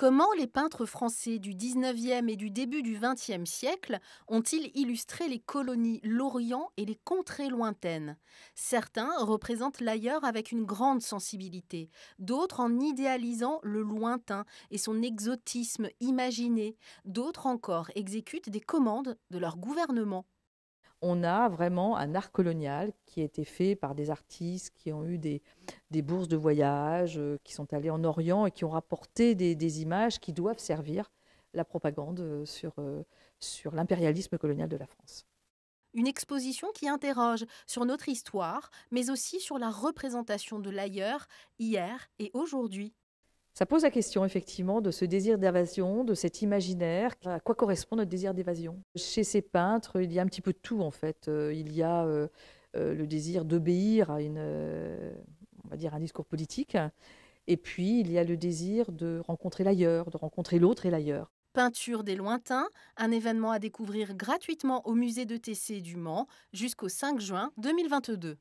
Comment les peintres français du 19e et du début du 20e siècle ont-ils illustré les colonies, l'Orient et les contrées lointaines Certains représentent l'ailleurs avec une grande sensibilité, d'autres en idéalisant le lointain et son exotisme imaginé, d'autres encore exécutent des commandes de leur gouvernement on a vraiment un art colonial qui a été fait par des artistes qui ont eu des, des bourses de voyage, euh, qui sont allées en Orient et qui ont rapporté des, images qui doivent servir la propagande euh, sur, euh, sur l'impérialisme colonial de la France. Une exposition qui interroge sur notre histoire, mais aussi sur la représentation de l'ailleurs, hier et aujourd'hui. Ça pose la question effectivement de ce désir d'évasion, de cet imaginaire. À quoi correspond notre désir d'évasion Chez ces peintres, il y a un petit peu de tout en fait. Il y a le désir d'obéir à une, on va dire, un discours politique. Et puis, il y a le désir de rencontrer l'ailleurs, de rencontrer l'autre et l'ailleurs. Peinture des lointains, un événement à découvrir gratuitement au musée de T.C. du Mans jusqu'au 5 juin 2022.